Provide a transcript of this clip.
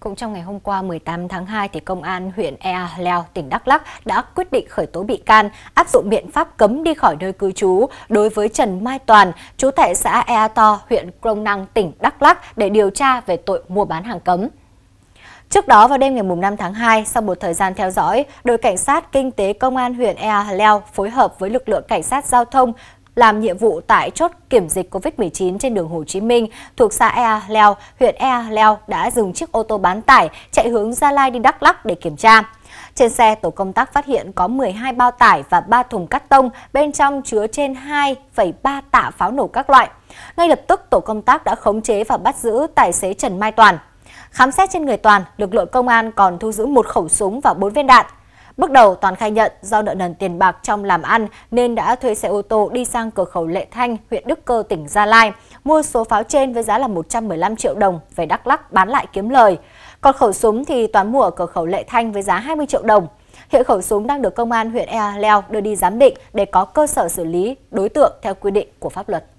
Cũng trong ngày hôm qua 18 tháng 2, thì Công an huyện Ea Leo, tỉnh Đắk Lắk đã quyết định khởi tố bị can, áp dụng biện pháp cấm đi khỏi nơi cư trú đối với Trần Mai Toàn, chú tại xã Ea To, huyện Krông Năng, tỉnh Đắk Lắk để điều tra về tội mua bán hàng cấm. Trước đó vào đêm ngày 5 tháng 2, sau một thời gian theo dõi, đội cảnh sát kinh tế công an huyện Ea Leo phối hợp với lực lượng cảnh sát giao thông làm nhiệm vụ tại chốt kiểm dịch COVID-19 trên đường Hồ Chí Minh thuộc xã Ea Leo, huyện Ea Leo đã dừng chiếc ô tô bán tải chạy hướng Gia Lai đi Đắk Lắc để kiểm tra. Trên xe, tổ công tác phát hiện có 12 bao tải và 3 thùng cắt tông, bên trong chứa trên 2,3 tạ pháo nổ các loại. Ngay lập tức, tổ công tác đã khống chế và bắt giữ tài xế Trần Mai Toàn. Khám xét trên người Toàn, lực lượng công an còn thu giữ một khẩu súng và 4 viên đạn. Bước đầu Toàn khai nhận do nợ nần tiền bạc trong làm ăn nên đã thuê xe ô tô đi sang cửa khẩu Lệ Thanh, huyện Đức Cơ, tỉnh Gia Lai, mua số pháo trên với giá là 115 triệu đồng về Đắk Lắc bán lại kiếm lời. Còn khẩu súng thì Toàn mua ở cửa khẩu Lệ Thanh với giá 20 triệu đồng. Hiện khẩu súng đang được công an huyện Ea Leo đưa đi giám định để có cơ sở xử lý đối tượng theo quy định của pháp luật.